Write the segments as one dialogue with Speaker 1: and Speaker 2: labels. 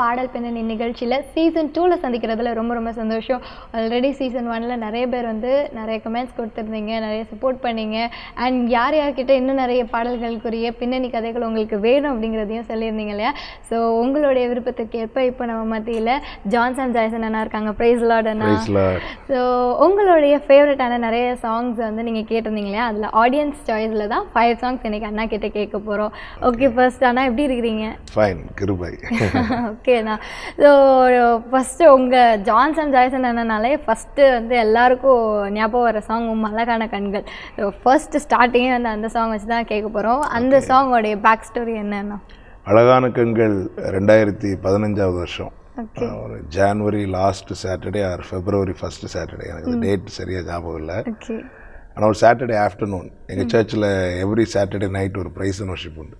Speaker 1: பாடல் பின்னணி நிகழ்ச்சியில் சீசன் டூவில் சந்திக்கிறதுல ரொம்ப ரொம்ப சந்தோஷம் ஆல்ரெடி சீசன் ஒனில் நிறைய பேர் வந்து நிறைய கமெண்ட்ஸ் கொடுத்துருந்தீங்க நிறைய சப்போர்ட் பண்ணீங்க அண்ட் யார் யார்கிட்ட இன்னும் நிறைய பாடல்களுக்குரிய பின்னணி கதைகள் உங்களுக்கு வேணும் அப்படிங்கிறதையும் சொல்லியிருந்தீங்க இல்லையா ஸோ உங்களுடைய விருப்பத்துக்கு ஏற்ப இப்போ நம்ம மத்தியில் ஜான்சன் ஜாய்சன் அண்ணா இருக்காங்க ப்ரைஸ் லார்ட் அண்ணா ஸோ உங்களுடைய ஃபேவரட்டான நிறைய சாங்ஸ் வந்து நீங்கள் கேட்டிருந்தீங்க இல்லையா அதில் ஆடியன்ஸ் சாய்ஸில் தான் ஃபைவ் சாங்ஸ் இன்றைக்கி அண்ணா கிட்டே கேட்க போகிறோம் ஓகே ஃபர்ஸ்ட் அண்ணா எப்படி இருக்கிறீங்க
Speaker 2: ஃபைன் கிருபை
Speaker 1: ஓகேண்ணா ஸோ ஃபஸ்ட்டு உங்கள் ஜான்சன் ஜாய்சன் என்னனாலே ஃபஸ்ட்டு வந்து எல்லாருக்கும் ஞாபகம் வர சாங் மலக்கான கண்கள் ஸோ ஃபஸ்ட்டு ஸ்டார்டிங்கே வந்து அந்த சாங் வச்சு தான் கேட்க போகிறோம் அந்த சாங்கோடைய பேக் ஸ்டோரி என்னென்னா
Speaker 2: அழகான கண்கள் ரெண்டாயிரத்தி பதினஞ்சாவது வருஷம் ஒரு January last Saturday or February first Saturday எனக்கு அந்த டேட் சரியாக ஞாபகம் இல்லை ஆனால் ஒரு சாட்டர்டே ஆஃப்டர்நூன் எங்கள் சர்ச்சில் எவ்ரி சாட்டர்டே நைட் ஒரு ப்ரைஸ் அண்ட் ஒர்ஷிப் உண்டு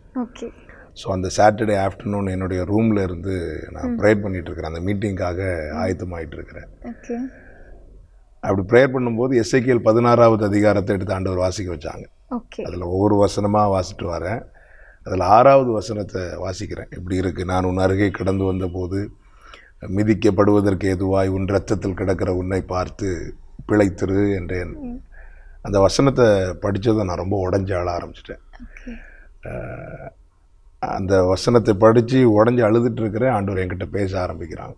Speaker 2: ஸோ அந்த சாட்டர்டே ஆஃப்டர்நூன் என்னுடைய ரூமில் இருந்து நான் ப்ரேயர் பண்ணிகிட்டு இருக்கிறேன் அந்த மீட்டிங்காக இருக்கிறேன் அப்படி ப்ரேயர் பண்ணும்போது எஸ்ஐகேஎல் பதினாறாவது அதிகாரத்தை எடுத்து ஆண்டவர் வாசிக்க வச்சாங்க அதில் ஒவ்வொரு வசனமாக வாசிட்டு வரேன் அதில் ஆறாவது வசனத்தை வாசிக்கிறேன் எப்படி இருக்குது நான் உன் அருகே கடந்து வந்தபோது மிதிக்கப்படுவதற்கு எதுவாய் உன் ரத்தத்தில் கிடக்கிற உன்னை பார்த்து பிழைத்திரு என்றேன் அந்த வசனத்தை படித்ததை நான் ரொம்ப உடஞ்சி ஆள ஆரம்பிச்சிட்டேன் அந்த வசனத்தை படித்து உடஞ்சி அழுதுட்டுருக்கிறேன் ஆண்டவர் என்கிட்ட பேச ஆரம்பிக்கிறாங்க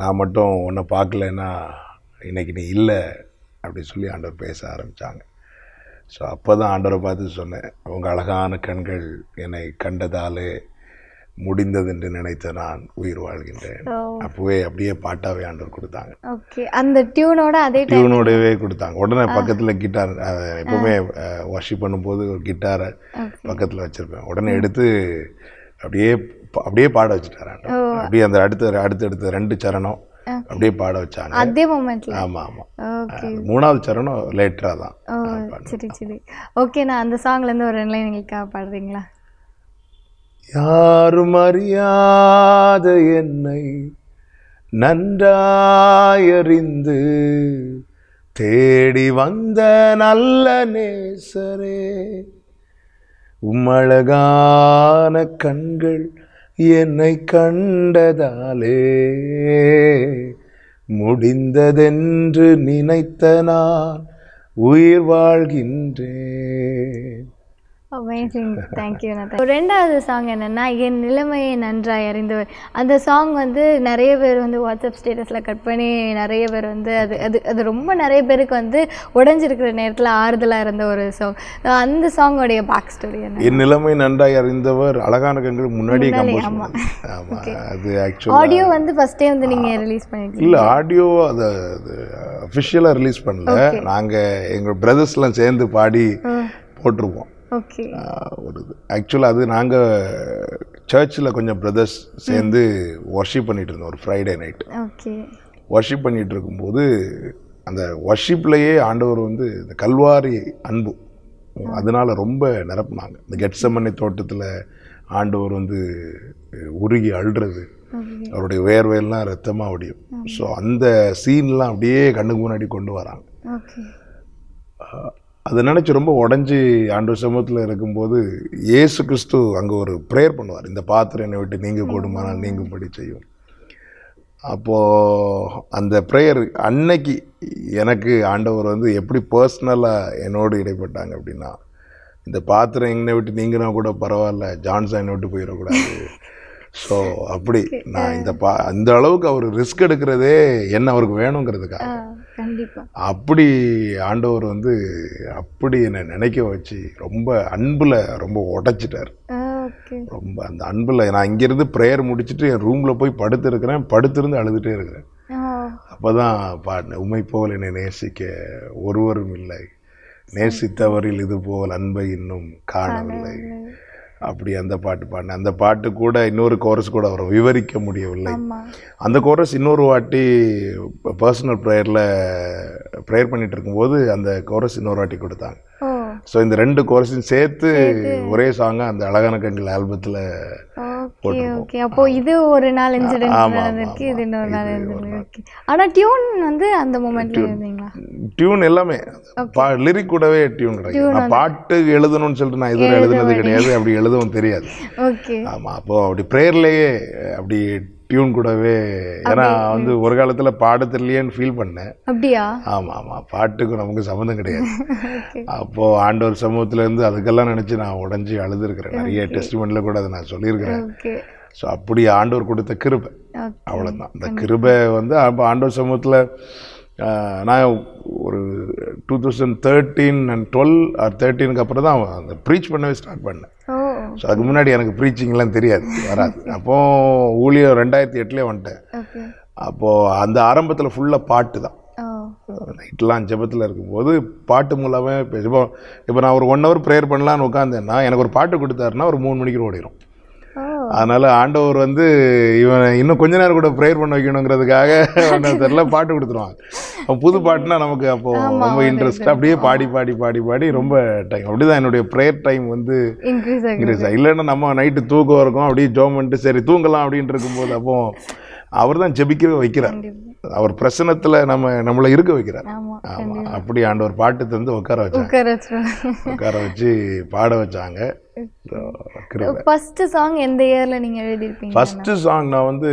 Speaker 2: நான் மட்டும் உன்னை பார்க்கலன்னா இன்றைக்கி நீ இல்லை அப்படின்னு சொல்லி ஆண்டவர் பேச ஆரம்பித்தாங்க ஸோ அப்போ தான் ஆண்டவரை பார்த்து சொன்னேன் உங்கள் அழகான கண்கள் என்னை கண்டதாலே முடிந்தது என்று நினைத்த நான் உயிர் வாழ்கின்றேன் அப்பவே அப்படியே பாட்டாவே ஆண்டவர் கொடுத்தாங்க
Speaker 1: ஓகே அந்த டியூனோட அதே
Speaker 2: டியூனோடவே கொடுத்தாங்க உடனே பக்கத்தில் கிட்டார் எப்பவுமே பண்ணும் பண்ணும்போது ஒரு கிட்டாரை பக்கத்தில் வச்சுருப்பேன் உடனே எடுத்து அப்படியே அப்படியே பாட வச்சுட்டாரு அப்படியே அந்த அடுத்த அடுத்தடுத்த ரெண்டு சரணம் அப்படியே பாட வச்சாங்க அதே
Speaker 1: மொமெண்ட்ல ஆமா
Speaker 2: ஆமா மூணாவது சரணம் லேட்டரா
Speaker 1: தான் சரி சரி ஓகே நான் அந்த சாங்ல இருந்து ஒரு லைன் எங்களுக்காக பாடுறீங்களா
Speaker 3: யாரும் அறியாத என்னை நன்றாயறிந்து தேடி வந்த நல்ல நேசரே உம்மழகான கண்கள் என்னை கண்டதாலே முடிந்ததென்று நினைத்த நான் உயிர் வாழ்கின்றேன்
Speaker 1: அமேசிங் தேங்க்யூ நான் ரெண்டாவது சாங் என்னென்னா என் நிலைமையை நன்றாக அறிந்தவர் அந்த சாங் வந்து நிறைய பேர் வந்து வாட்ஸ்அப் ஸ்டேட்டஸில் கட் பண்ணி நிறைய பேர் வந்து அது அது அது ரொம்ப நிறைய பேருக்கு வந்து உடஞ்சிருக்கிற நேரத்தில் ஆறுதலாக இருந்த ஒரு சாங் அந்த சாங்கோடைய பேக் ஸ்டோரி என்ன என்
Speaker 2: நிலைமை நன்றாக அறிந்தவர் அழகான கண்கள் முன்னாடி ஆமாம் அது ஆக்சுவலாக ஆடியோ
Speaker 1: வந்து ஃபஸ்ட்டே வந்து நீங்கள் ரிலீஸ் பண்ணி இல்லை
Speaker 2: ஆடியோ அதை அஃபிஷியலாக ரிலீஸ் பண்ணல நாங்கள் எங்கள் பிரதர்ஸ்லாம் சேர்ந்து பாடி போட்டிருப்போம் ஒரு ஆக்சுவலாக அது நாங்கள் சர்ச்சில் கொஞ்சம் பிரதர்ஸ் சேர்ந்து ஒர்ஷிப் பண்ணிட்டு இருந்தோம் ஒரு ஃப்ரைடே நைட் ஒர்ஷிப் பண்ணிட்டு இருக்கும்போது அந்த ஒர்ஷிப்லேயே ஆண்டவர் வந்து இந்த கல்வாரி அன்பு அதனால ரொம்ப நிரப்புனாங்க இந்த கெட்சமனை தோட்டத்தில் ஆண்டவர் வந்து உருகி அழுறது அவருடைய வேர்வையெல்லாம் ரத்தமாக ஒடியும் ஸோ அந்த சீன்லாம் அப்படியே கண்ணுக்கு முன்னாடி கொண்டு வராங்க அதை நினச்சி ரொம்ப உடஞ்சி ஆண்டு சமூகத்தில் இருக்கும்போது ஏசு கிறிஸ்து அங்கே ஒரு ப்ரேயர் பண்ணுவார் இந்த பாத்திரம் என்னை விட்டு நீங்கள் கொடுமானால் நீங்கும்படி செய்யும் அப்போது அந்த ப்ரேயர் அன்னைக்கு எனக்கு ஆண்டவர் வந்து எப்படி பர்சனலாக என்னோடு இடைப்பட்டாங்க அப்படின்னா இந்த பாத்திரம் என்னை விட்டு நீங்கினா கூட பரவாயில்ல ஜான்சன் என்னை விட்டு போயிடக்கூடாது ஸோ அப்படி நான் இந்த பா அந்த அளவுக்கு அவர் ரிஸ்க் எடுக்கிறதே என்ன அவருக்கு வேணுங்கிறதுக்காக அப்படி ஆண்டவர் வந்து அப்படி என்னை நினைக்க வச்சு ரொம்ப அன்பில் ரொம்ப உடைச்சிட்டார் ரொம்ப அந்த அன்பில் நான் இங்கேருந்து ப்ரேயர் முடிச்சுட்டு என் ரூமில் போய் படுத்துருக்கிறேன் படுத்திருந்து அழுதுகிட்டே இருக்கிறேன் அப்போ தான் பா உமை போல் என்னை நேசிக்க ஒருவரும் இல்லை நேசித்தவரில் இது போல் அன்பை இன்னும் காணவில்லை அப்படி அந்த பாட்டு பாடினேன் அந்த பாட்டு கூட இன்னொரு கோரஸ் கூட வரும் விவரிக்க முடியவில்லை அந்த கோரஸ் இன்னொரு வாட்டி பர்சனல் ப்ரேயரில் ப்ரேயர் பண்ணிகிட்டு இருக்கும்போது அந்த கோரஸ் இன்னொரு வாட்டி கொடுத்தாங்க ஸோ இந்த ரெண்டு கோர்ஸையும் சேர்த்து ஒரே சாங்காக அந்த அழகான கண்கள் ஆல்பத்தில்
Speaker 1: ஓகே ஓகே அப்போ இது ஒரு நாள் இன்சிடென்ட் நடந்திருக்கு இது இன்னொரு நாள் இருந்திருக்கு ஆனா டியூன் வந்து அந்த மொமெண்ட்ல இருந்தீங்களா
Speaker 2: டியூன் எல்லாமே லிரிக் கூடவே டியூன் கிடைக்கும் நான் பாட்டு எழுதணும்னு சொல்லிட்டு நான் இதுவரை எழுதுனது கிடையாது அப்படி எழுதவும் தெரியாது ஓகே ஆமா அப்போ அப்படி ப்ரேயர்லேயே அப்படி டியூன் கூடவே ஏன்னா வந்து ஒரு காலத்தில் பாட தெரியலையேன்னு ஃபீல் பண்ணேன் அப்படியா ஆமாம் ஆமாம் பாட்டுக்கும் நமக்கு சம்மந்தம் கிடையாது அப்போது ஆண்டவர் சமூகத்துலேருந்து அதுக்கெல்லாம் நினச்சி நான் உடஞ்சி அழுதுருக்கிறேன் நிறைய டெஸ்ட்மெண்ட்டில் கூட அதை நான் சொல்லியிருக்கிறேன் ஸோ அப்படி ஆண்டோர் கொடுத்த கிருபை அவ்வளோதான் அந்த கிருபை வந்து அப்போ ஆண்டவர் சமூகத்தில் நான் ஒரு two thousand thirteen and twelve or தேர்ட்டீனுக்கு அப்புறம் தான் அந்த ப்ரீச் பண்ணவே ஸ்டார்ட் பண்ணேன் ஸோ அதுக்கு முன்னாடி எனக்கு ப்ரீச்சிங்லாம் தெரியாது வராது அப்போது ஊழியம் ரெண்டாயிரத்தி எட்டுலேயே வந்துட்டேன் அப்போது அந்த ஆரம்பத்தில் ஃபுல்லாக பாட்டு தான் நைட்லாம் ஜபத்தில் இருக்கும்போது பாட்டு மூலமாக இப்போ இப்போ நான் ஒரு ஒன் ஹவர் ப்ரேயர் பண்ணலான்னு உட்காந்தேன்னா எனக்கு ஒரு பாட்டு கொடுத்தாருன்னா ஒரு மூணு மணிக்கு ஓடிடும் அதனால ஆண்டவர் வந்து இவன் இன்னும் கொஞ்ச நேரம் கூட ப்ரேயர் பண்ண வைக்கணுங்கிறதுக்காக தெரில பாட்டு கொடுத்துருவாங்க புது பாட்டுனா நமக்கு அப்போ ரொம்ப இன்ட்ரெஸ்ட் அப்படியே பாடி பாடி பாடி பாடி ரொம்ப டைம் அப்படிதான் என்னுடைய ப்ரேயர் டைம் வந்து இன்க்ரீஸ் ஆகும் இல்லைன்னா நம்ம நைட்டு தூக்கம் இருக்கும் அப்படியே ஜோம் பண்ணிட்டு சரி தூங்கலாம் அப்படின்ட்டு இருக்கும்போது அப்போ அவர் தான் ஜெபிக்கவே வைக்கிறார் அவர் பிரசனத்துல நம்ம நம்மளை இருக்க வைக்கிறார் ஆமா அப்படி ஆண்டவர் பாட்டு தந்து உட்கார
Speaker 1: வச்சாங்க உட்கார
Speaker 2: வச்சு பாட வச்சாங்க
Speaker 1: ஃபர்ஸ்ட் சாங் எந்த இயர்ல நீங்க எழுதிருப்பீங்க ஃபர்ஸ்ட்
Speaker 2: சாங் நான் வந்து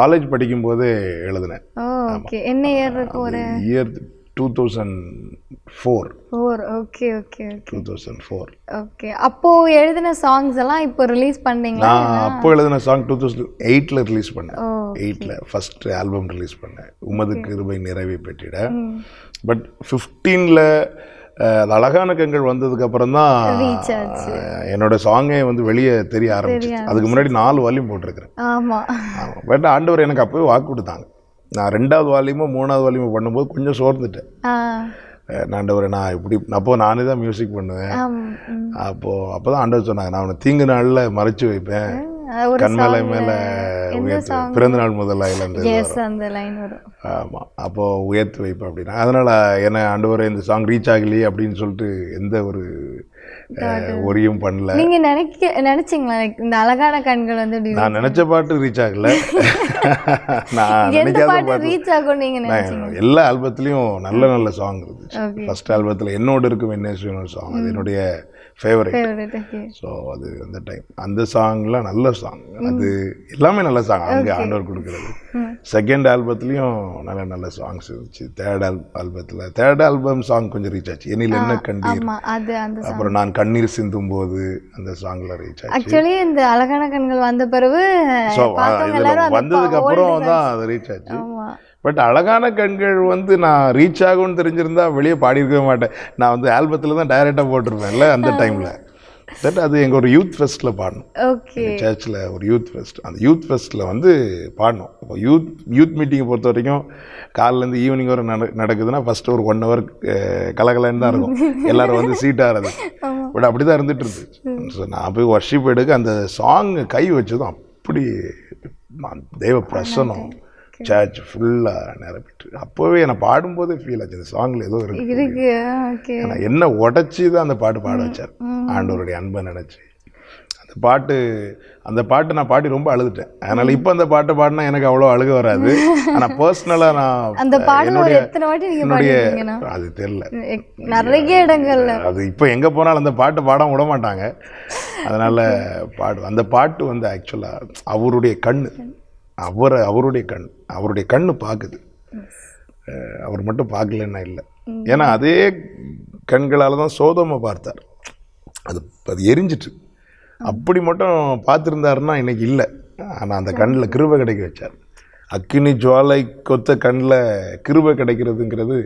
Speaker 2: காலேஜ் படிக்கும் போதே எழுதினேன்
Speaker 1: ஓகே என்ன year
Speaker 2: year two thousand four
Speaker 1: okay okay two
Speaker 2: thousand four
Speaker 1: okay அப்போது எழுதின சாங்ஸ் எல்லாம் இப்போ ரிலீஸ் பண்ணீங்களா அப்போ எழுதின
Speaker 2: சாங் டூ தௌசண்ட் எயிட்டில் ரிலீஸ் பண்ணேன் எயிட்டில் ஆல்பம் ரிலீஸ் பண்ணேன் நிறைவை பட் ஃபிஃப்டீனில் அழகான கண்கள் வந்ததுக்கப்புறம் தான் என்னோட சாங்கே வந்து வெளியே தெரிய ஆரம்பிச்சு அதுக்கு முன்னாடி நாலு வால்யூம் போட்டிருக்கிறேன் ஆமாம் பட் ஆண்டவர் எனக்கு அப்போவே வாக்கு கொடுத்தாங்க நான் ரெண்டாவது வால்யூமோ மூணாவது வால்யூமோ பண்ணும்போது கொஞ்சம் சோர்ந்துட்டேன் ஆண்டவர் நான் இப்படி அப்போ நானே தான் மியூசிக் பண்ணுவேன் அப்போது அப்போ தான் ஆண்டவர் சொன்னாங்க நான் தீங்கு நாளில் மறைச்சு வைப்பேன்
Speaker 1: கண்மலை மேலே உயர்த்து பிறந்த
Speaker 2: நாள் முதல் ஆமாம் அப்போது உயர்த்து வைப்பேன் அப்படின்னா அதனால் என்ன ஆண்டவரை இந்த சாங் ரீச் ஆகலையே அப்படின்னு சொல்லிட்டு எந்த ஒரு ஒரியும் பண்ணல நீங்க
Speaker 1: நினைக்க நினைச்சீங்களா இந்த அழகான கண்கள் வந்து நான்
Speaker 2: நினைச்ச பாட்டு ரீச் ஆகல நான் ரீச்
Speaker 1: ஆகும் நீங்க
Speaker 2: எல்லா ஆல்பத்துலயும் நல்ல நல்ல சாங் இருந்துச்சு ஃபர்ஸ்ட் ஆல்பத்துல என்னோட இருக்கும் என்ன சாங் அது என்னுடைய ஃபேவரட்
Speaker 4: ஸோ அது அந்த டைம்
Speaker 2: அந்த சாங்லாம் நல்ல சாங் அது எல்லாமே நல்ல சாங் அங்கே ஆண்டவர் கொடுக்குறது செகண்ட் ஆல்பத்துலேயும் நல்ல நல்ல சாங்ஸ் இருந்துச்சு தேர்ட் ஆல் ஆல்பத்தில் தேர்ட் ஆல்பம் சாங் கொஞ்சம் ரீச் ஆச்சு என்ன கண்டு அப்புறம் நான் கண்ணீர் சிந்தும் போது அந்த சாங்ல ரீச் ஆச்சு ஆக்சுவலி
Speaker 1: இந்த அழகான கண்கள் வந்த பிறகு வந்ததுக்கு அப்புறம் தான்
Speaker 2: அது ரீச் ஆச்சு பட் அழகான கண்கள் வந்து நான் ரீச் ஆகும்னு தெரிஞ்சிருந்தா வெளியே பாடியிருக்கவே மாட்டேன் நான் வந்து ஆல்பத்தில் தான் டைரெக்டாக போட்டிருப்பேன்ல அந்த டைமில் பட் அது எங்கள் ஒரு யூத் ஃபெஸ்ட்டில்
Speaker 4: பாடணும்
Speaker 2: சர்ச்சில் ஒரு யூத் ஃபெஸ்ட் அந்த யூத் ஃபெஸ்ட்டில் வந்து பாடணும் இப்போ யூத் யூத் மீட்டிங்கை பொறுத்த வரைக்கும் காலிலேருந்து ஈவினிங் வரை நட நடக்குதுன்னா ஃபஸ்ட்டு ஒரு ஒன் ஹவர் கலகலன்னு தான் இருக்கும் எல்லோரும் வந்து சீட்டாகிறது பட் அப்படி தான் இருந்துட்டு இருந்து hmm. நான் போய் ஒர்ஷிப் எடுக்க அந்த சாங் கை வச்சதும் அப்படி தெய்வ பிரசனம் சர்ச் ஃபுல்லாக நிரப்பிட்டு அப்போவே என்னை பாடும்போது ஃபீல் ஆச்சு இந்த சாங்கில் ஏதோ
Speaker 4: இருக்கு
Speaker 2: என்ன உடச்சி தான் அந்த பாட்டு பாட hmm. வச்சார் hmm. ஆண்டவருடைய அன்பை நினச்சி பாட்டு அந்த பாட்டு நான் பாடி ரொம்ப அழுதுட்டேன் அதனால இப்போ அந்த பாட்டை பாடினா எனக்கு அவ்வளோ அழுக வராது ஆனால் பர்சனலாக நான் அந்த பாடல் எத்தனை வாட்டி அது தெரியல
Speaker 1: நிறைய இடங்கள்ல
Speaker 2: அது இப்போ எங்கே போனாலும் அந்த பாட்டு பாட விட மாட்டாங்க அதனால் பாடு அந்த பாட்டு வந்து ஆக்சுவலாக அவருடைய கண் அவர் அவருடைய கண் அவருடைய கண் பார்க்குது அவர் மட்டும் பார்க்கலன்னா இல்லை ஏன்னா அதே கண்களால் தான் சோதமாக பார்த்தார் அது அது எரிஞ்சிட்டு அப்படி மட்டும் பார்த்துருந்தாருன்னா இன்றைக்கி இல்லை ஆனால் அந்த கண்ணில் கிருபை கிடைக்க வச்சார் அக்கினி ஜுவாலை கொத்த கண்ணில் கிருபை கிடைக்கிறதுங்கிறது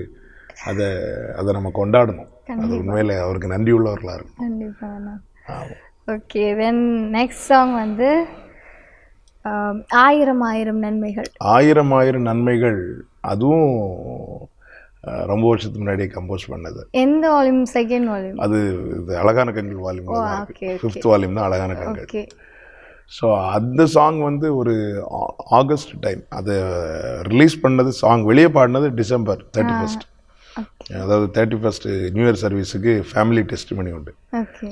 Speaker 2: அதை அதை நம்ம கொண்டாடணும் அது உண்மையில் அவருக்கு நன்றி உள்ளவர்களாக
Speaker 1: இருக்கும் ஓகே தென் நெக்ஸ்ட் சாங் வந்து ஆயிரம் ஆயிரம் நன்மைகள்
Speaker 2: ஆயிரம் ஆயிரம் நன்மைகள் அதுவும் ரொம்ப வருஷத்துக்கு முன்னாடியே கம்போஸ் பண்ணது
Speaker 1: எந்த வால்யூம் செகண்ட் வால்யூம்
Speaker 2: அது இது அழகான கண்கள் வால்யூம் ஃபிஃப்த் வால்யூம் தான் அழகான கண்கள் ஸோ அந்த சாங் வந்து ஒரு ஆகஸ்ட் டைம் அதை ரிலீஸ் பண்ணது சாங் வெளியே பாடினது டிசம்பர் தேர்ட்டி ஃபஸ்ட் அதாவது தேர்ட்டி ஃபஸ்ட்டு நியூ இயர் சர்வீஸுக்கு ஃபேமிலி பண்ணி உண்டு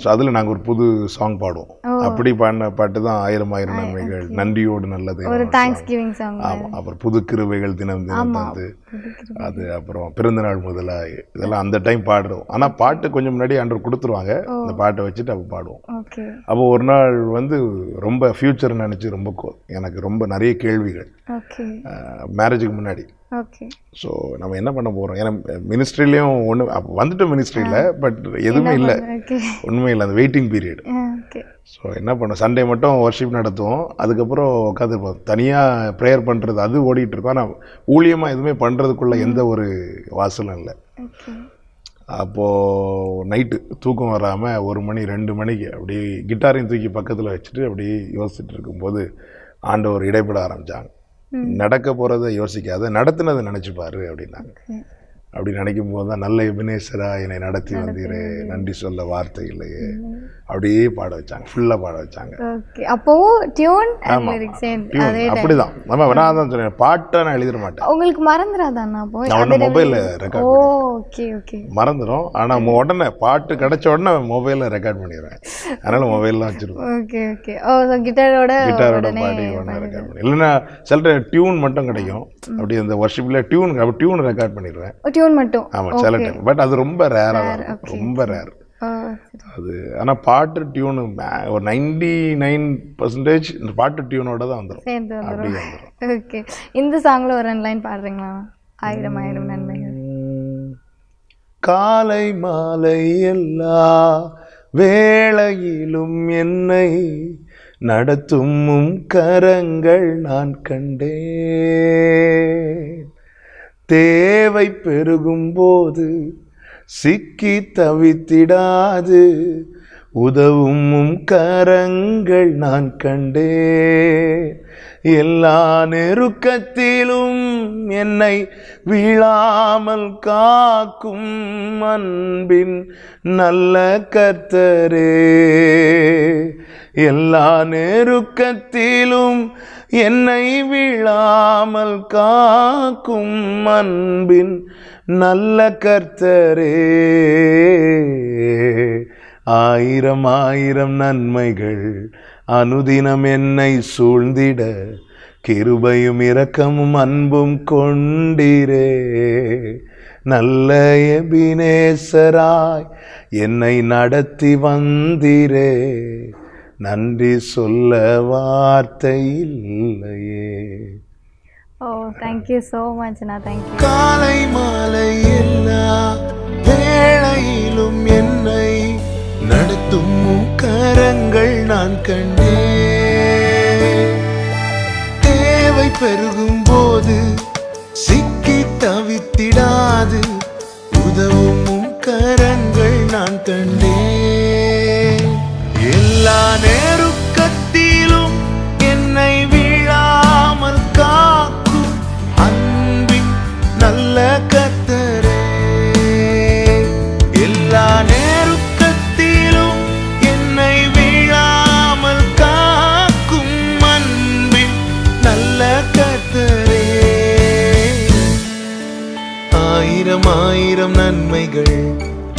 Speaker 2: ஸோ அதில் நாங்கள் ஒரு புது சாங் பாடுவோம் அப்படி பாடின பாட்டு தான் ஆயிரம் ஆயிரம் நன்மைகள் நன்றியோடு நல்லது
Speaker 1: ஆமாம் அப்புறம்
Speaker 2: புது கிருவைகள் தினம் தினம் வந்து அது அப்புறம் பிறந்தநாள் முதலா இதெல்லாம் அந்த டைம் பாடுறோம் ஆனால் பாட்டு கொஞ்சம் முன்னாடி அன்று கொடுத்துருவாங்க அந்த பாட்டை வச்சுட்டு அப்போ பாடுவோம் அப்போ ஒரு நாள் வந்து ரொம்ப ஃப்யூச்சர் நினச்சி ரொம்ப எனக்கு ரொம்ப நிறைய கேள்விகள் மேரேஜுக்கு முன்னாடி ஓகே ஸோ நம்ம என்ன பண்ண போகிறோம் ஏன்னா மினிஸ்ட்ரிலேயும் ஒன்று அப்போ வந்துட்டோம் மினிஸ்ட்ரியில் பட் எதுவுமே இல்லை ஒன்றுமே இல்லை அந்த வெயிட்டிங் பீரியட் ஸோ என்ன பண்ணோம் சண்டே மட்டும் ஒர்ஷிப் நடத்துவோம் அதுக்கப்புறம் உட்காந்துருப்போம் தனியாக ப்ரேயர் பண்ணுறது அது ஓடிட்டுருக்கோம் ஆனால் ஊழியமாக எதுவுமே பண்ணுறதுக்குள்ளே எந்த ஒரு வாசலும் இல்லை அப்போது நைட்டு தூக்கம் வராமல் ஒரு மணி ரெண்டு மணிக்கு அப்படியே கிட்டாரையும் தூக்கி பக்கத்தில் வச்சுட்டு அப்படியே யோசிச்சுட்டு இருக்கும்போது ஆண்டவர் இடைப்பட ஆரம்பித்தாங்க நடக்க போகிறத யோசிக்காத நடத்துனதை நினச்சிப்பார் அப்படின்னாங்க அப்படி நினைக்கும் போது தான் நல்ல எபினேஸ்வரா என்னை நடத்தி வந்தீரே நன்றி சொல்ல வார்த்தை இல்லையே அப்படியே பாட வச்சாங்க ஃபுல்லாக பாட வச்சாங்க
Speaker 1: அப்போ டியூன் அப்படிதான்
Speaker 2: நம்ம நான் தான் சொன்னேன் பாட்டை நான் எழுதிட மாட்டேன்
Speaker 1: உங்களுக்கு மறந்துடாதாண்ணா போய் உடனே மொபைலில் ரெக்கார்ட் ஓகே ஓகே
Speaker 2: மறந்துடும் ஆனால் உடனே பாட்டு கிடைச்ச உடனே மொபைலில் ரெக்கார்ட் பண்ணிடுவேன் அதனால மொபைல்லாம் வச்சிருவேன்
Speaker 1: ஓகே ஓகே ஓ கிட்டாரோட கிட்டாரோட பாடி உடனே ரெக்கார்ட் பண்ணி
Speaker 2: இல்லைன்னா சில டியூன் மட்டும் கிடைக்கும் அப்படி அந்த வர்ஷிப்பில் டியூன் டியூன் ரெக்கார்ட் பண்ணிடுவேன்
Speaker 1: டியூன் மட்டும் ஆமாம் சில டைம்
Speaker 2: பட் அது ரொம்ப ரேராக இருக்கும் ரொம்ப ரேர் அது ஆனால் பாட்டு டியூனு ஒரு நைன்டி நைன் பர்சன்டேஜ் இந்த பாட்டு டியூனோட தான் வந்துடும்
Speaker 1: அப்படியே வந்துடும் ஓகே இந்த சாங்கில் ஒரு ரெண்டு லைன் பாடுறீங்களா ஆயிரம் ஆயிரம் நன்மைகள்
Speaker 3: காலை மாலை எல்லா வேளையிலும் என்னை நடத்தும் கரங்கள் நான் கண்டேன் தேவை பெருகும்போது சிக்கி தவித்திடாது உதவும் கரங்கள் நான் கண்டே எல்லா நெருக்கத்திலும் என்னை வீழாமல் காக்கும் அன்பின் நல்ல கர்த்தரே எல்லா நெருக்கத்திலும் என்னை வீழாமல் காக்கும் அன்பின் நல்ல கர்த்தரே ஆயிரம் ஆயிரம் நன்மைகள் அனுதினம் என்னை சூழ்ந்திட கிருபையும் இரக்கமும் அன்பும் கொண்டிரே நல்ல எபினேசராய் என்னை நடத்தி வந்திரே நன்றி சொல்ல வார்த்தை இல்லையே
Speaker 1: ஓ தேங்க்யூ ஸோ மச் காலை மாலை எல்லா வேளையிலும் என்னை
Speaker 3: தும்முக்கரங்கள் நான் கண்டேன் தேவை பெருகும் போது சிக்கி தவித்திடாது உதவும் கரங்கள் நான் கண்டேன்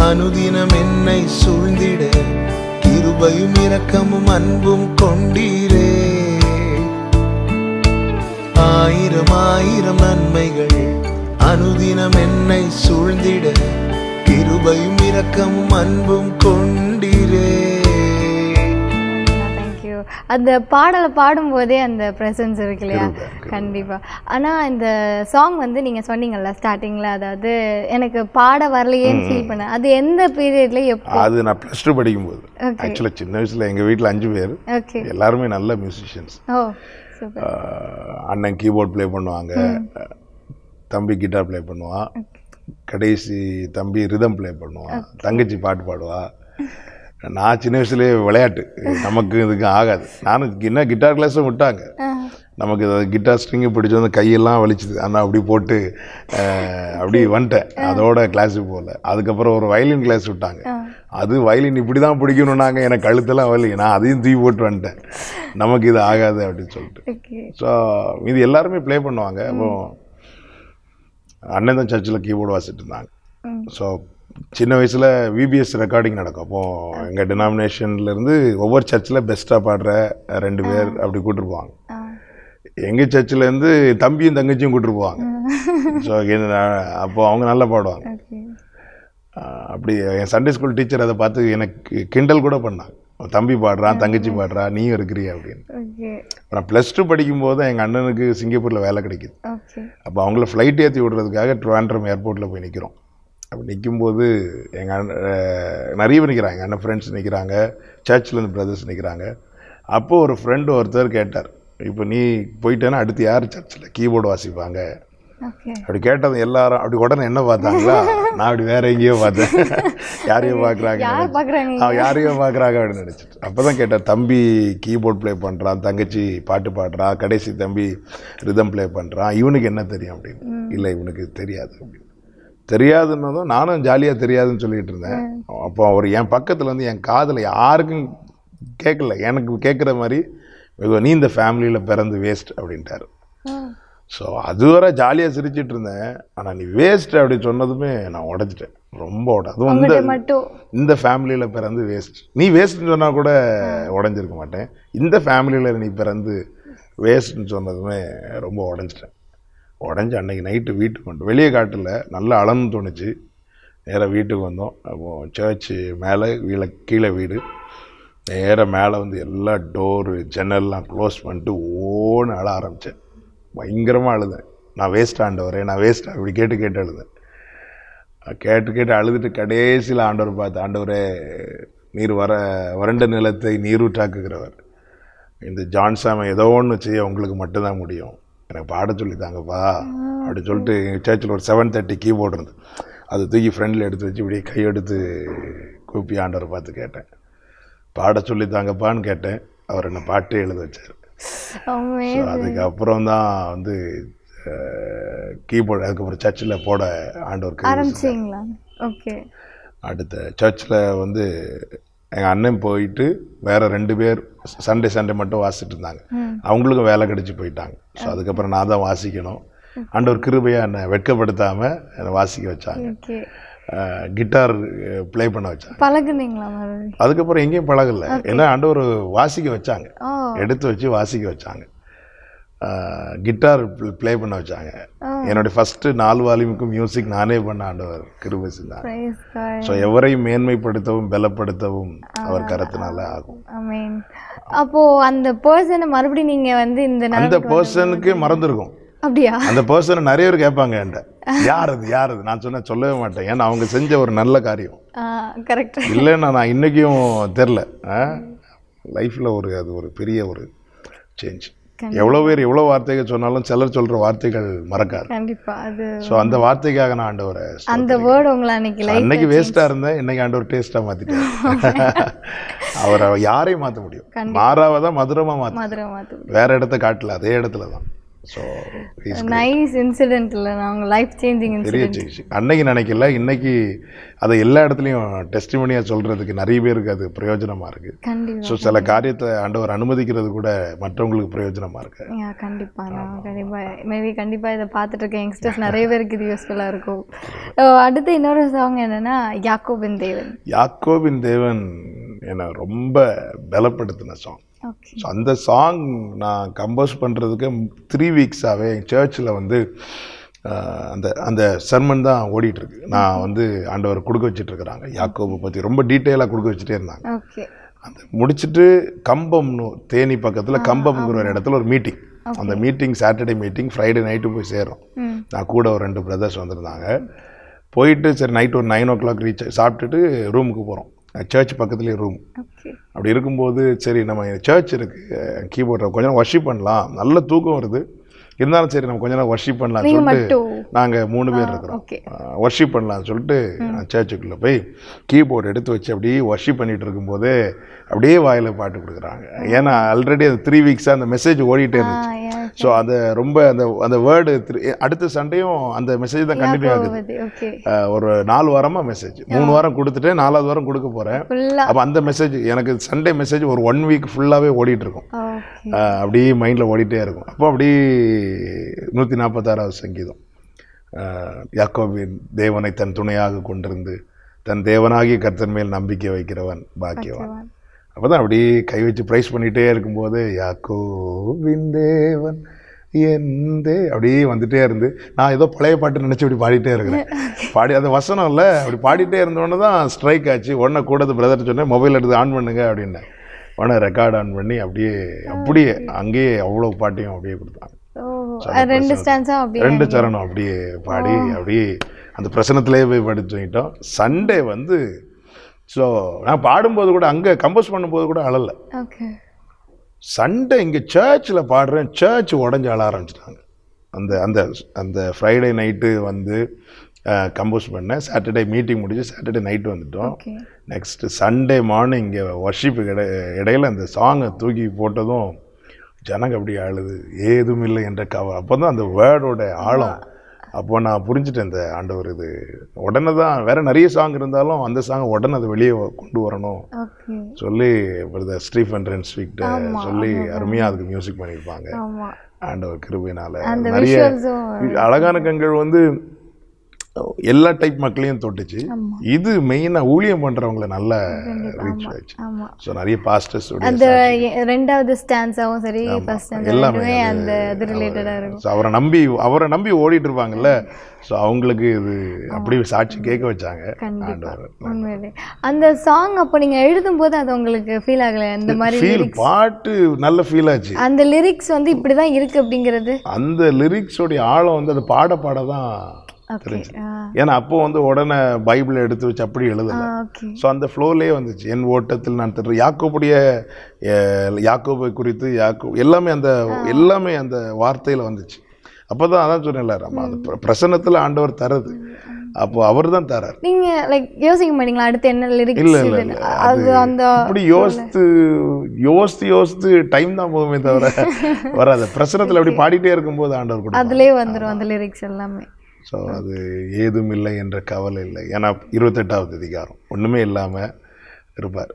Speaker 3: அனுதினம் என்னை சூழ்ந்திட கிருபையும் இரக்கமும் அன்பும் கொண்டீரே ஆயிரம் ஆயிரம் நன்மைகள் அனுதினம் என்னை சூழ்ந்திட கிருபையும் இரக்கமும் அன்பும் கொண்டீரே
Speaker 1: அந்த பாடலை பாடும்போதே அந்த ப்ரெசன்ஸ் இருக்கு இல்லையா கண்டிப்பாக ஆனால் இந்த சாங் வந்து நீங்கள் சொன்னீங்கல்ல ஸ்டார்டிங்கில் அதாவது எனக்கு பாட வரலையேன்னு ஃபீல் பண்ண அது எந்த பீரியட்ல எப்போ
Speaker 2: அது நான் ப்ளஸ் டூ படிக்கும் போது ஆக்சுவலாக சின்ன வயசில் எங்கள் வீட்டில் அஞ்சு பேர் எல்லாருமே நல்ல மியூசிஷியன்ஸ் அண்ணன் கீபோர்ட் ப்ளே பண்ணுவாங்க தம்பி கிட்டார் ப்ளே பண்ணுவான் கடைசி தம்பி ரிதம் ப்ளே பண்ணுவான் தங்கச்சி பாட்டு பாடுவா நான் சின்ன வயசுலேயே விளையாட்டு நமக்கு இதுக்கு ஆகாது நானும் என்ன கிட்டார் கிளாஸும் விட்டாங்க நமக்கு கிட்டார் ஸ்ட்ரிங்கு பிடிச்சி வந்து கையெல்லாம் வலிச்சுது ஆனால் அப்படி போட்டு அப்படி வந்துட்டேன் அதோட கிளாஸுக்கு போகல அதுக்கப்புறம் ஒரு வயலின் கிளாஸ் விட்டாங்க அது வயலின் இப்படி தான் பிடிக்கணுன்னாங்க எனக்கு கழுத்தெல்லாம் வலி நான் அதையும் தூக்கி போட்டு வந்துட்டேன் நமக்கு இது ஆகாது அப்படின்னு
Speaker 4: சொல்லிட்டு
Speaker 2: ஸோ இது எல்லாருமே ப்ளே பண்ணுவாங்க அப்புறம் அண்ணன் தான் சர்ச்சில் கீபோர்டு வாசிட்டு இருந்தாங்க ஸோ சின்ன வயசில் விபிஎஸ் ரெக்கார்டிங் நடக்கும் அப்போது எங்கள் டினாமினேஷன்லேருந்து ஒவ்வொரு சர்ச்சில் பெஸ்ட்டாக பாடுற ரெண்டு பேர் அப்படி கூட்டிருப்பாங்க எங்கள் சர்ச்சிலேருந்து தம்பியும் தங்கச்சியும் கூட்டிருப்பாங்க ஸோ அப்போது அவங்க நல்லா பாடுவாங்க அப்படி என் சண்டே ஸ்கூல் டீச்சர் அதை பார்த்து எனக்கு கிண்டல் கூட பண்ணாங்க தம்பி பாடுறான் தங்கச்சி பாடுறா நீயும் இருக்கிறியா
Speaker 4: அப்படின்னு
Speaker 2: நான் ப்ளஸ் டூ படிக்கும்போது தான் எங்கள் அண்ணனுக்கு சிங்கப்பூரில் வேலை கிடைக்கிது அப்போ அவங்கள ஃப்ளைட் ஏற்றி விடுறதுக்காக ட்ராண்ட்ரம் ஏர்போர்ட்டில் போய் நிற்கிறோம் அப்படி நிற்கும்போது எங்கள் அண்ணன் நிறைய பேர் நிற்கிறாங்க எங்கள் அண்ணன் ஃப்ரெண்ட்ஸ் நிற்கிறாங்க சர்ச்சிலேருந்து பிரதர்ஸ் நிற்கிறாங்க அப்போது ஒரு ஃப்ரெண்டு ஒருத்தர் கேட்டார் இப்போ நீ போயிட்டேன்னா அடுத்து யார் சர்ச்சில் கீபோர்டு வாசிப்பாங்க அப்படி கேட்டது எல்லாரும் அப்படி உடனே என்ன பார்த்தாங்களா நான் அப்படி வேற எங்கேயோ பார்த்தேன் யாரையோ பார்க்குறாங்க அவன் யாரையோ பார்க்குறாங்க அப்படின்னு நினச்சிட்டு அப்போ தான் கேட்டேன் தம்பி கீபோர்ட் ப்ளே பண்ணுறான் தங்கச்சி பாட்டு பாடுறான் கடைசி தம்பி ரிதம் ப்ளே பண்ணுறான் இவனுக்கு என்ன தெரியும் அப்படின்னு இல்லை இவனுக்கு தெரியாது அப்படின்னு தெரியாதுன்னு நானும் ஜாலியாக தெரியாதுன்னு சொல்லிட்டு இருந்தேன் அப்போ அவர் என் பக்கத்தில் வந்து என் காதில் யாருக்கும் கேட்கல எனக்கு கேட்குற மாதிரி நீ இந்த ஃபேமிலியில் பிறந்து வேஸ்ட் அப்படின்ட்டாரு ஸோ அதுவரை ஜாலியாக சிரிச்சிட்டு இருந்தேன் ஆனால் நீ வேஸ்ட் அப்படி சொன்னதுமே நான் உடஞ்சிட்டேன் ரொம்ப உட அதுவும் இந்த இந்த ஃபேமிலியில் பிறந்து வேஸ்ட் நீ வேஸ்ட்ன்னு சொன்னால் கூட உடஞ்சிருக்க மாட்டேன் இந்த ஃபேமிலியில் நீ பிறந்து வேஸ்ட்ன்னு சொன்னதுமே ரொம்ப உடஞ்சிட்டேன் உடஞ்சி அன்றைக்கி நைட்டு வீட்டுக்கு வந்து வெளியே காட்டில் நல்லா அளந்து துணிச்சு நேராக வீட்டுக்கு வந்தோம் அப்போது சர்ச்சு மேலே வீழ கீழே வீடு நேராக மேலே வந்து எல்லா டோரு ஜன்னல்லாம் க்ளோஸ் பண்ணிட்டு ஓன்னு அழ ஆரம்பித்தேன் பயங்கரமாக அழுதேன் நான் வேஸ்ட் ஆண்டவரே நான் வேஸ்ட்டாக இப்படி கேட்டு கேட்டு அழுதேன் கேட்டு கேட்டு அழுதுட்டு கடைசியில் ஆண்டவர் பார்த்து ஆண்டவரே நீர் வர வறண்ட நிலத்தை நீரூற்றாக்குகிறவர் இந்த ஜான்சாமை ஏதோ ஒன்று செய்ய உங்களுக்கு மட்டும்தான் முடியும் எனக்கு பாட சொல்லி தாங்கப்பா அப்படி சொல்லிட்டு சர்ச்சில் ஒரு செவன் தேர்ட்டி கீபோர்டு இருந்து அது தூக்கி ஃப்ரெண்டில் எடுத்து வச்சு இப்படியே கையெடுத்து கூப்பி ஆண்டவர் பார்த்து கேட்டேன் பாட சொல்லி தாங்கப்பான்னு கேட்டேன் அவர் என்னை பாட்டே எழுத வச்சார் அதுக்கப்புறம் தான் வந்து கீபோர்டு அதுக்கப்புறம் சர்ச்சில் போட ஆண்டவர் ஓகே அடுத்த சர்ச்சில் வந்து எங்கள் அண்ணன் போயிட்டு வேறு ரெண்டு பேர் சண்டே சண்டே மட்டும் வாசிட்டு இருந்தாங்க அவங்களுக்கும் வேலை கிடச்சி போயிட்டாங்க ஸோ அதுக்கப்புறம் நான் தான் வாசிக்கணும் ஆண்டவர் கிருபையாக என்னை வெட்கப்படுத்தாமல் என்னை வாசிக்க வச்சாங்க கிட்டார் ப்ளே பண்ண வச்சாங்க
Speaker 1: பழகுனீங்களா
Speaker 2: அதுக்கப்புறம் எங்கேயும் பழகலை ஏன்னா ஆண்டவர் வாசிக்க வச்சாங்க oh. எடுத்து வச்சு வாசிக்க வச்சாங்க கிட்டார் ப்ளே பண்ண வச்சாங்க என்னுடைய ஃபஸ்ட்டு நாலு வால்யூமுக்கும் மியூசிக் நானே பண்ண ஆண்டவர் கிருபை
Speaker 1: செஞ்சாங்க ஸோ
Speaker 2: எவரையும் மேன்மைப்படுத்தவும் பலப்படுத்தவும்
Speaker 1: அவர் கரத்தினால ஆகும் அப்போ அந்த பர்சனை மறுபடியும் நீங்க வந்து இந்த அந்த
Speaker 2: பர்சனுக்கு மறந்துருக்கும் அப்படியா அந்த பர்சனை நிறைய பேர் கேட்பாங்க என்கிட்ட யார் அது யார் அது நான் சொன்ன சொல்லவே மாட்டேன் ஏன்னா அவங்க செஞ்ச ஒரு நல்ல
Speaker 1: காரியம் கரெக்ட் இல்லைன்னா
Speaker 2: நான் இன்னைக்கும் தெரில லைஃப்பில் ஒரு அது ஒரு பெரிய ஒரு சேஞ்ச் எவ்வளோ பேர் எவ்வளோ வார்த்தைகள் சொன்னாலும் சிலர் சொல்ற வார்த்தைகள் மறக்காது
Speaker 1: கண்டிப்பா அது ஸோ அந்த
Speaker 2: வார்த்தைக்காக நான் ஆண்டவரை
Speaker 1: அந்த வேர்டு உங்களை அன்னைக்கு அன்னைக்கு வேஸ்ட்டாக
Speaker 2: இருந்தேன் இன்னைக்கு ஆண்டவர் டேஸ்ட்டாக
Speaker 1: மாற்றிட்டார்
Speaker 2: அவரை யாரையும் மாற்ற முடியும் மாறாவை தான் மதுரமாக மாற்ற மதுரமாக மாற்ற இடத்த காட்டல அதே இடத்துல தான் ஸோ
Speaker 1: நைஸ் இன்சிடென்ட் இல்லை நாங்கள் லைஃப் சேஞ்சிங் பெரிய
Speaker 2: சேஞ்சிங் அன்னைக்கு நினைக்கல இன்னைக்கு அதை எல்லா இடத்துலையும் டெஸ்டிமனியாக சொல்கிறதுக்கு நிறைய பேருக்கு அது பிரயோஜனமாக
Speaker 4: இருக்குது
Speaker 1: ஸோ
Speaker 2: சில காரியத்தை ஆண்டவர் அனுமதிக்கிறது கூட மற்றவங்களுக்கு பிரயோஜனமாக
Speaker 1: இருக்கு கண்டிப்பாக கண்டிப்பாக மேபி கண்டிப்பாக இதை பார்த்துட்டு இருக்க யங்ஸ்டர்ஸ் நிறைய பேருக்கு இது யூஸ்ஃபுல்லாக இருக்கும் அடுத்து இன்னொரு சாங் என்னென்னா யாக்கோபின் தேவன்
Speaker 2: யாக்கோபின் தேவன் என்னை ரொம்ப பலப்படுத்தின சாங் ஸோ அந்த சாங் நான் கம்போஸ் பண்ணுறதுக்கு த்ரீ வீக்ஸாகவே சர்ச்சில் வந்து அந்த அந்த சர்மன் தான் ஓடிட்டுருக்கு நான் mm-hmm. வந்து ஆண்டவர் கொடுக்க வச்சுட்ருக்குறாங்க யாக்கோபு பற்றி ரொம்ப டீட்டெயிலாக கொடுக்க வச்சுட்டே இருந்தாங்க அந்த முடிச்சுட்டு கம்பம்னு தேனி பக்கத்தில் கம்பம்ங்கிற ஒரு இடத்துல ஒரு மீட்டிங் அந்த meeting Saturday meeting Friday night போய் சேரும் நான் கூட ஒரு ரெண்டு பிரதர்ஸ் வந்திருந்தாங்க போயிட்டு சரி நைட் ஒரு நைன் ஓ கிளாக் ரீச் சாப்பிட்டுட்டு ரூமுக்கு போகிறோம் சர்ச் பக்கத்துலேயே ரூம் அப்படி இருக்கும்போது சரி நம்ம சர்ச் இருக்குது கீபோர்டில் கொஞ்ச நேரம் ஒர்ஷிப் பண்ணலாம் நல்ல தூக்கம் வருது இருந்தாலும் சரி நம்ம கொஞ்ச நேரம் ஒர்ஷிப் பண்ணலாம் சொல்லிட்டு நாங்கள் மூணு பேர் இருக்கிறோம் ஒர்ஷிப் பண்ணலாம் சொல்லிட்டு நான் சர்ச்சுக்குள்ளே போய் கீபோர்டு எடுத்து வச்சு அப்படியே ஒர்ஷிப் பண்ணிகிட்டு இருக்கும்போது அப்படியே வாயில் பாட்டு கொடுக்குறாங்க ஏன்னா ஆல்ரெடி அது த்ரீ வீக்ஸாக அந்த மெசேஜ் ஓடிட்டே
Speaker 4: இருந்துச்சு ஸோ
Speaker 2: அந்த ரொம்ப அந்த அந்த வேர்டு அடுத்த சண்டையும் அந்த மெசேஜ் தான் கண்டினியூ ஆகுது ஒரு நாலு வாரமாக மெசேஜ் மூணு வாரம் கொடுத்துட்டு நாலாவது வாரம் கொடுக்க போகிறேன் அப்போ அந்த மெசேஜ் எனக்கு சண்டே மெசேஜ் ஒரு ஒன் வீக் ஃபுல்லாகவே ஓடிட்டு இருக்கும் அப்படியே மைண்டில் ஓடிட்டே இருக்கும் அப்போ அப்படி நூற்றி நாற்பத்தாறாவது சங்கீதம் யாக்கோவின் தேவனை தன் துணையாக கொண்டிருந்து தன் தேவனாகிய கர்த்தன் மேல் நம்பிக்கை வைக்கிறவன் பாக்கியவான் அப்போ தான் அப்படி கை வச்சு ப்ரைஸ் பண்ணிகிட்டே இருக்கும்போது யா கோவிந்தேவன் எந்த அப்படியே வந்துகிட்டே இருந்து நான் ஏதோ பழைய பாட்டு நினச்சி இப்படி பாடிட்டே இருக்கிறேன் பாடி அந்த வசனம் இல்லை அப்படி பாடிட்டே இருந்தோடனே தான் ஸ்ட்ரைக் ஆச்சு உடனே கூடது பிரதர் சொன்னேன் மொபைல் எடுத்து ஆன் பண்ணுங்க அப்படின்னேன் உடனே ரெக்கார்ட் ஆன் பண்ணி அப்படியே அப்படியே அங்கேயே அவ்வளோ பாட்டையும் அப்படியே கொடுத்தாங்க
Speaker 1: ரெண்டு ரெண்டு சரணம்
Speaker 2: அப்படியே பாடி அப்படியே அந்த பிரசனத்திலே போய் படிச்சுக்கிட்டோம் சண்டே வந்து ஸோ நான் பாடும்போது கூட அங்கே கம்போஸ் பண்ணும்போது கூட அழலை சண்டே இங்கே சர்ச்சில் பாடுறேன் சர்ச் உடஞ்சி அழ ஆரம்பிச்சிட்டாங்க அந்த அந்த அந்த ஃப்ரைடே நைட்டு வந்து கம்போஸ் பண்ணேன் சாட்டர்டே மீட்டிங் முடிஞ்சு சாட்டர்டே நைட்டு வந்துட்டோம் நெக்ஸ்ட்டு சண்டே மார்னிங் இங்கே ஒர்ஷிப்பு இடை இடையில அந்த சாங்கை தூக்கி போட்டதும் ஜனங்க அப்படி ஆளுது ஏதும் இல்லை என்ற கவ அப்போ தான் அந்த வேர்டோட ஆழம் அப்போ நான் புரிஞ்சுட்டேன் இந்த ஆண்டவர் இது உடனே தான் வேற நிறைய சாங் இருந்தாலும் அந்த சாங் உடனே அதை வெளியே கொண்டு வரணும் சொல்லி பிரதர் ஸ்டீஃபன் ரென்ஸ்விக்ட சொல்லி அருமையாக அதுக்கு மியூசிக் பண்ணியிருப்பாங்க ஆண்டவர் கிருபினால நிறைய அழகான கண்கள் வந்து எல்லா டைப் மக்களையும் தொட்டுச்சு இது மெயினா ஊழியம் பண்றவங்கள நல்ல ரீச் ஆயிடுச்சு ஸோ நிறைய பாஸ்டர்ஸ் அந்த
Speaker 1: ரெண்டாவது ஸ்டான்ஸாகவும் சரி எல்லாமே அந்த இது ரிலேட்டடா இருக்கும்
Speaker 2: ஸோ அவரை நம்பி அவரை நம்பி ஓடிட்டு இருப்பாங்கல்ல சோ அவங்களுக்கு இது அப்படி சாட்சி கேட்க வச்சாங்க
Speaker 1: அந்த சாங் அப்ப நீங்க எழுதும் போது அது உங்களுக்கு ஃபீல் ஆகல அந்த மாதிரி ஃபீல்
Speaker 2: பாட்டு நல்ல ஃபீல் ஆச்சு
Speaker 1: அந்த லிரிக்ஸ் வந்து இப்படிதான் இருக்கு அப்படிங்கிறது
Speaker 2: அந்த லிரிக்ஸோடைய ஆழம் வந்து அது பாட பாட தான் தெரிஞ்சு ஏன்னா அப்போ வந்து உடனே பைபிளை எடுத்து வச்சு அப்படி எழுதல ஸோ அந்த ஃப்ளோலேயே வந்துச்சு என் ஓட்டத்தில் நான் தெரியும் யாக்கோப்புடைய யாக்கோபை குறித்து யாக்கோ எல்லாமே அந்த எல்லாமே அந்த வார்த்தையில் வந்துச்சு அப்போ தான் அதான் சொன்னேன்ல அந்த அது பிரசனத்தில் ஆண்டவர் தரது அப்போ அவர் தான் தரார்
Speaker 1: நீங்க லைக் யோசிக்க மாட்டீங்களா அடுத்து என்ன லிரிக்ஸ் இல்ல இல்ல அது அந்த இப்படி யோசித்து
Speaker 2: யோசித்து யோசித்து டைம் தான் போகுமே தவிர வராது பிரசனத்துல அப்படி பாடிட்டே இருக்கும்போது ஆண்டவர் கூட
Speaker 1: அதுலயே வந்துரும் அந்த லிரிக்ஸ் எல்லாமே
Speaker 2: ஸோ அது ஏதும் இல்லை என்ற கவலை இல்லை ஏன்னா இருபத்தெட்டாவது அதிகாரம் ஒன்றுமே இல்லாமல் இருப்பார்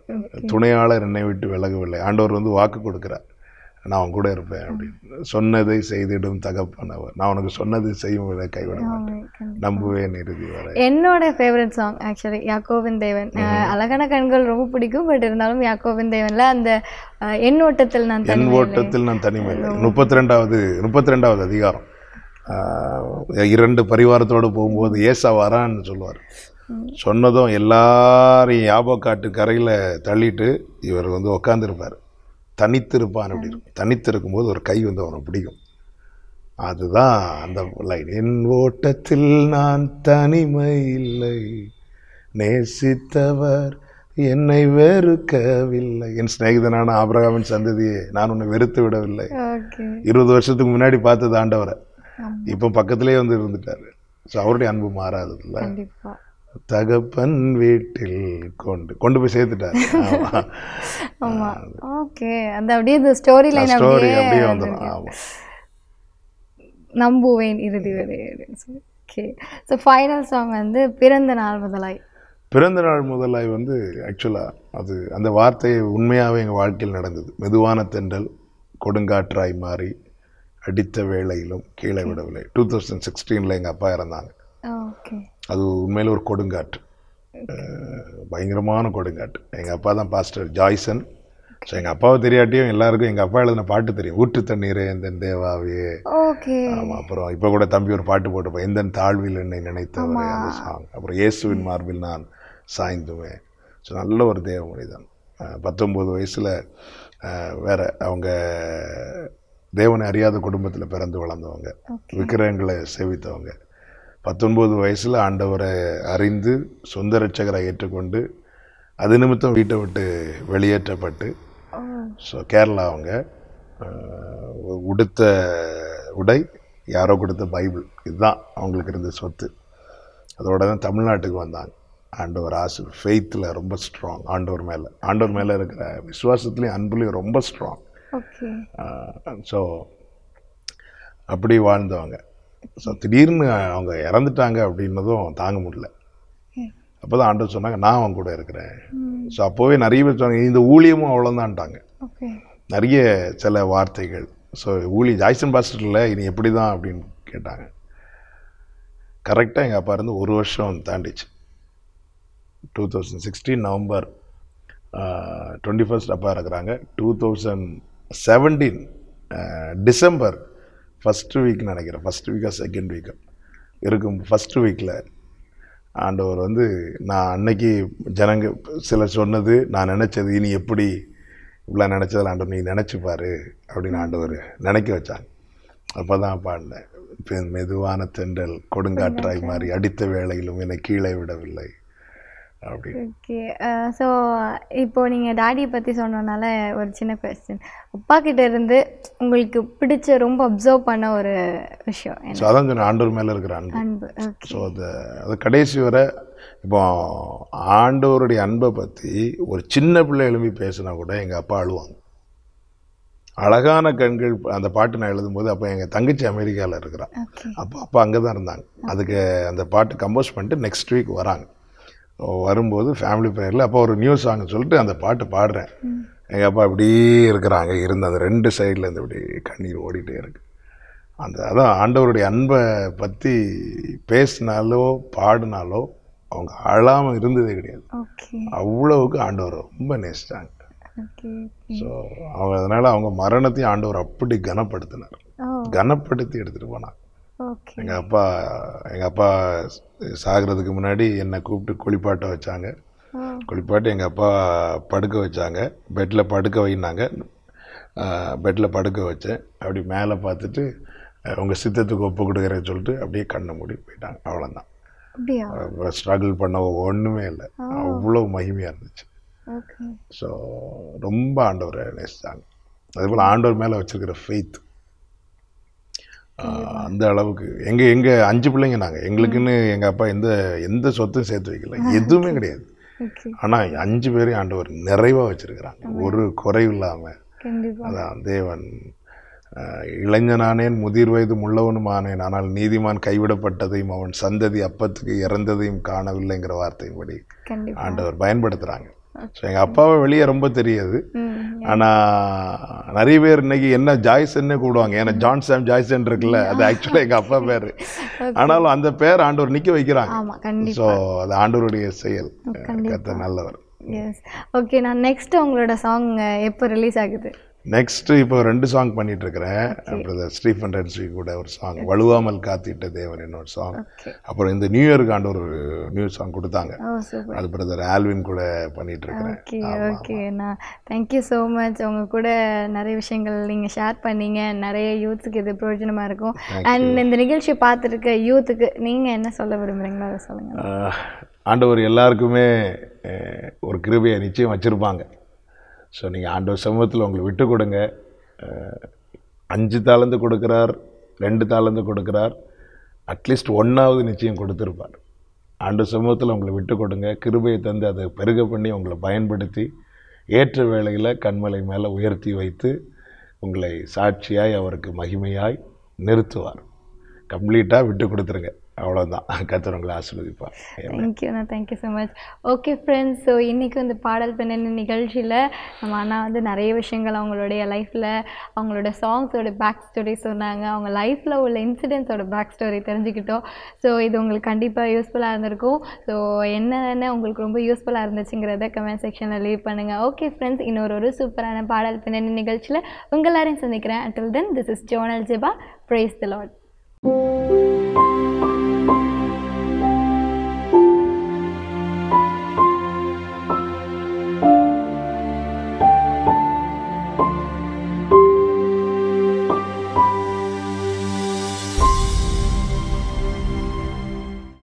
Speaker 2: துணையாளர் என்னை விட்டு விலகவில்லை ஆண்டவர் வந்து வாக்கு கொடுக்குறார் நான் அவன் கூட இருப்பேன் அப்படின்னு சொன்னதை செய்திடும் தகப்பன் அவர் நான் உனக்கு சொன்னது செய்யும் விட கைவிட மாட்டேன் நம்புவே நிறுதி வர
Speaker 1: என்னோட ஃபேவரட் சாங் ஆக்சுவலி யாக்கோவின் தேவன் அழகான கண்கள் ரொம்ப பிடிக்கும் பட் இருந்தாலும் யாக்கோவின் தேவன்ல அந்த என் ஓட்டத்தில் நான் என் ஓட்டத்தில்
Speaker 2: நான் தனிமையில் முப்பத்தி ரெண்டாவது முப்பத்தி ரெண்டாவது அதிகாரம் இரண்டு பரிவாரத்தோடு போகும்போது ஏசா வரான்னு சொல்லுவார் சொன்னதும் எல்லாரையும் யாபக்காட்டு கரையில் தள்ளிட்டு இவர் வந்து உக்காந்துருப்பார் தனித்திருப்பான் அப்படி இருக்கும் தனித்திருக்கும்போது ஒரு கை வந்து அவனை பிடிக்கும் அதுதான் அந்த லைன் என் ஓட்டத்தில் நான் தனிமை இல்லை நேசித்தவர் என்னை வெறுக்கவில்லை என் சிநேகிதனான ஆபிரகாமின் சந்ததியை நான் உன்னை வெறுத்து விடவில்லை இருபது வருஷத்துக்கு முன்னாடி பார்த்தது ஆண்டவரை இப்போ பக்கத்திலே வந்து இருந்துட்டாரு ஸோ அவருடைய அன்பு மாறாததில்ல தகப்பன் வீட்டில் கொண்டு கொண்டு போய் சேர்த்துட்டாரு
Speaker 1: ஆமாம் ஓகே அந்த அப்படியே இந்த ஸ்டோரி லைன் ஸ்டோரி அப்படியே வந்துடும் ஆமாம் நம்புவேன் இறுதி வரை ஓகே ஸோ ஃபைனல் சாங் வந்து பிறந்த நாள் முதலாய்
Speaker 2: பிறந்த நாள் முதலாய் வந்து ஆக்சுவலாக அது அந்த வார்த்தை உண்மையாகவே எங்கள் வாழ்க்கையில் நடந்தது மெதுவான தென்றல் கொடுங்காற்றாய் மாறி அடித்த வேளையிலும் கீழே விடவில்லை டூ தௌசண்ட் சிக்ஸ்டீனில் எங்கள் அப்பா இறந்தாங்க அது உண்மையில் ஒரு கொடுங்காற்று பயங்கரமான கொடுங்காட்டு எங்கள் அப்பா தான் பாஸ்டர் ஜாய்சன் ஸோ எங்கள் அப்பாவை தெரியாட்டியும் எல்லாருக்கும் எங்கள் அப்பா எழுதின பாட்டு தெரியும் ஊற்று தண்ணீர் எந்தன் தேவாவே
Speaker 4: ஆமாம்
Speaker 2: அப்புறம் இப்போ கூட தம்பி ஒரு பாட்டு போட்டுப்பேன் எந்தன் தாழ்வில் என்னை நினைத்தவர் அந்த சாங் அப்புறம் இயேசுவின் மார்பில் நான் சாய்ந்துவேன் ஸோ நல்ல ஒரு தேவ மொழி தான் பத்தொம்போது வயசில் வேறு அவங்க தேவனை அறியாத குடும்பத்தில் பிறந்து வளர்ந்தவங்க விக்கிரகங்களை சேவித்தவங்க பத்தொன்பது வயசில் ஆண்டவரை அறிந்து சொந்த ரட்சகரை ஏற்றுக்கொண்டு அது நிமித்தம் வீட்டை விட்டு வெளியேற்றப்பட்டு ஸோ கேரளா அவங்க உடுத்த உடை யாரோ கொடுத்த பைபிள் இதுதான் அவங்களுக்கு இருந்த சொத்து அதோட தான் தமிழ்நாட்டுக்கு வந்தாங்க ஆண்டவர் ஆசு ஃபெய்த்தில் ரொம்ப ஸ்ட்ராங் ஆண்டவர் மேலே ஆண்டவர் மேலே இருக்கிற விசுவாசத்துலேயும் அன்புலேயும் ரொம்ப ஸ்ட்ராங் ஸோ அப்படி வாழ்ந்தவங்க ஸோ திடீர்னு அவங்க இறந்துட்டாங்க அப்படின்னதும் தாங்க முடியல அப்போ தான் ஆண்டவர் சொன்னாங்க நான் அவங்க கூட இருக்கிறேன் ஸோ அப்போவே நிறைய பேர் சொன்னாங்க இந்த ஊழியமும் அவ்வளோந்தான்ட்டாங்க நிறைய சில வார்த்தைகள் ஸோ ஊழி ஜாய்சன் பாஸ்டரில் இனி எப்படி தான் அப்படின்னு கேட்டாங்க கரெக்டாக எங்கள் அப்பா இருந்து ஒரு வருஷம் தாண்டிச்சு two thousand sixteen November twenty first அப்பா இருக்கிறாங்க two thousand seventeen December first week நினைக்கிறேன் ஃபஸ்ட் வீக்காக செகண்ட் வீக்கு இருக்கும் ஃபஸ்ட்டு வீக்கில் ஆண்டவர் வந்து நான் அன்னைக்கு ஜனங்க சிலர் சொன்னது நான் நினச்சது இனி எப்படி இப்படிலாம் நினச்சதில் ஆண்டவர் நீ நினச்சிப்பார் அப்படின்னு ஆண்டவர் நினைக்க வச்சாங்க அப்போ தான் பாடினேன் மெதுவான தென்றல் கொடுங்காற்றாய் மாறி அடித்த வேளையிலும் என்னை கீழே விடவில்லை அப்படி
Speaker 1: ஓகே ஸோ இப்போ நீங்கள் டாடியை பற்றி சொன்னனால ஒரு சின்ன கொஸ்டின் அப்பா கிட்ட இருந்து உங்களுக்கு பிடிச்ச ரொம்ப அப்சர்வ் பண்ண ஒரு விஷயம் ஸோ
Speaker 2: அதான் சொன்ன ஆண்டவர் மேலே இருக்கிற அன்பு அன்பு ஸோ அது அது கடைசி வரை இப்போ ஆண்டவருடைய அன்பை பற்றி ஒரு சின்ன பிள்ளை எழும்பி பேசினா கூட எங்கள் அப்பா அழுவாங்க அழகான கண்கள் அந்த பாட்டு நான் எழுதும்போது அப்போ எங்கள் தங்கச்சி அமெரிக்காவில் இருக்கிறான் அப்போ அப்பா அங்கே தான் இருந்தாங்க அதுக்கு அந்த பாட்டு கம்போஸ் பண்ணிட்டு நெக்ஸ்ட் வீக் வராங்க வரும்போது ஃபேமிலி ப்ரேயரில் அப்போ ஒரு நியூ சாங்னு சொல்லிட்டு அந்த பாட்டு பாடுறேன் எங்கள் அப்பா அப்படியே இருக்கிறாங்க இருந்த அந்த ரெண்டு சைடில் இருந்து இப்படி கண்ணீர் ஓடிட்டே இருக்கு அந்த அதான் ஆண்டவருடைய அன்பை பற்றி பேசினாலோ பாடினாலோ அவங்க அழாமல் இருந்ததே கிடையாது அவ்வளவுக்கு ஆண்டவர் ரொம்ப நேசிச்சாங்க ஸோ அவங்க அதனால் அவங்க மரணத்தையும் ஆண்டவர் அப்படி கனப்படுத்தினார் கனப்படுத்தி எடுத்துகிட்டு போனாங்க எங்கள் அப்பா எங்கள் அப்பா சாகிறதுக்கு முன்னாடி என்னை கூப்பிட்டு குளிப்பாட்ட வச்சாங்க குளிப்பாட்டி எங்கள் அப்பா படுக்க வச்சாங்க பெட்டில் படுக்க வைனாங்க பெட்டில் படுக்க வச்சேன் அப்படி மேலே பார்த்துட்டு உங்கள் சித்தத்துக்கு ஒப்பு கொடுக்குறேன்னு சொல்லிட்டு அப்படியே கண்ணை மூடி போயிட்டாங்க அவ்வளோதான் ஸ்ட்ரகிள் பண்ண ஒன்றுமே இல்லை அவ்வளோ மகிமையாக இருந்துச்சு ஸோ ரொம்ப ஆண்டவரை நேசித்தாங்க அதே போல் ஆண்டவர் மேலே வச்சுருக்கிற ஃபெய்த் அந்த அளவுக்கு எங்கள் எங்கள் அஞ்சு பிள்ளைங்க நாங்கள் எங்களுக்குன்னு எங்கள் அப்பா எந்த எந்த சொத்தும் சேர்த்து வைக்கல எதுவுமே கிடையாது ஆனால் அஞ்சு பேரையும் ஆண்டவர் நிறைவாக வச்சுருக்கிறாங்க ஒரு குறைவு இல்லாமல் அதான் தேவன் இளைஞனானேன் முதிர் வயது முள்ளவனும் ஆனேன் ஆனால் நீதிமான் கைவிடப்பட்டதையும் அவன் சந்ததி அப்பத்துக்கு இறந்ததையும் காணவில்லைங்கிற வார்த்தையின்படி ஆண்டவர் பயன்படுத்துகிறாங்க ஸோ எங்கள் அப்பாவை வெளியே ரொம்ப தெரியாது ஆனால் நிறைய பேர் இன்னைக்கு என்ன ஜாய்சன்னு கூடுவாங்க ஏன்னா ஜான் சாம் ஜாய்சன் இருக்குல்ல அது ஆக்சுவலாக எங்கள் அப்பா பேர் ஆனாலும் அந்த பேர் ஆண்டவர் நிற்க வைக்கிறாங்க ஸோ அது ஆண்டவருடைய செயல் கத்த நல்லவர்
Speaker 1: ஓகே நான் நெக்ஸ்ட் உங்களோட சாங் எப்போ ரிலீஸ் ஆகுது
Speaker 2: நெக்ஸ்ட்டு இப்போ ரெண்டு சாங் இருக்கிறேன் பிரதர் ஸ்டீஃபன் ரென்ஸ்ரி கூட ஒரு சாங் வலுவாமல் காத்திட்ட தேவன் என்னோட சாங் அப்புறம் இந்த நியூ ஆண்டு ஒரு நியூ சாங் கொடுத்தாங்க oh, அது பிரதர் ஆல்வின் கூட
Speaker 1: பண்ணிகிட்ருக்கிறேன் ஓகே நான் தேங்க்யூ ஸோ மச் உங்க கூட நிறைய விஷயங்கள் நீங்கள் ஷேர் பண்ணீங்க நிறைய யூத்துக்கு இது பிரயோஜனமாக இருக்கும் அண்ட் இந்த நிகழ்ச்சி பார்த்துருக்க யூத்துக்கு நீங்கள் என்ன சொல்ல விரும்புகிறீங்களோ அதை சொல்லுங்கள்
Speaker 2: ஆண்டவர் எல்லாருக்குமே ஒரு கிருபையை நிச்சயம் வச்சுருப்பாங்க ஸோ நீங்கள் ஆண்டவர் சமூகத்தில் உங்களை விட்டு கொடுங்க அஞ்சு தாளந்து கொடுக்குறார் ரெண்டு தாளந்து கொடுக்குறார் அட்லீஸ்ட் ஒன்றாவது நிச்சயம் கொடுத்துருப்பார் ஆண்டு சமூகத்தில் உங்களை விட்டு கொடுங்க கிருபையை தந்து அதை பெருக பண்ணி உங்களை பயன்படுத்தி ஏற்ற வேளையில் கண்மலை மேலே உயர்த்தி வைத்து உங்களை சாட்சியாய் அவருக்கு மகிமையாய் நிறுத்துவார் கம்ப்ளீட்டாக விட்டு கொடுத்துருங்க அவ்வளோதான் கத்துறவங்களை
Speaker 4: ஆசிர்வதிப்பா
Speaker 1: தேங்க்யூண்ணா thank you so much okay friends so இன்றைக்கி வந்து பாடல் பின்னணி நிகழ்ச்சியில் நம்ம அண்ணா வந்து நிறைய விஷயங்கள் அவங்களுடைய லைஃப்பில் அவங்களோட சாங்ஸோட பேக் ஸ்டோரி சொன்னாங்க அவங்க லைஃப்பில் உள்ள இன்சிடென்ட்ஸோட பேக் ஸ்டோரி தெரிஞ்சுக்கிட்டோம் ஸோ இது உங்களுக்கு கண்டிப்பாக யூஸ்ஃபுல்லாக இருந்திருக்கும் ஸோ என்னென்ன உங்களுக்கு ரொம்ப யூஸ்ஃபுல்லாக இருந்துச்சுங்கிறத கமெண்ட் செக்ஷனில் லீவ் பண்ணுங்கள் ஓகே ஃப்ரெண்ட்ஸ் இன்னொரு ஒரு சூப்பரான பாடல் பின்னணி நிகழ்ச்சியில் உங்கள் எல்லாரையும் சந்திக்கிறேன் அட்டில் தென் திஸ் இஸ் ஜோனல் ஜிபா praise the lord Thank you.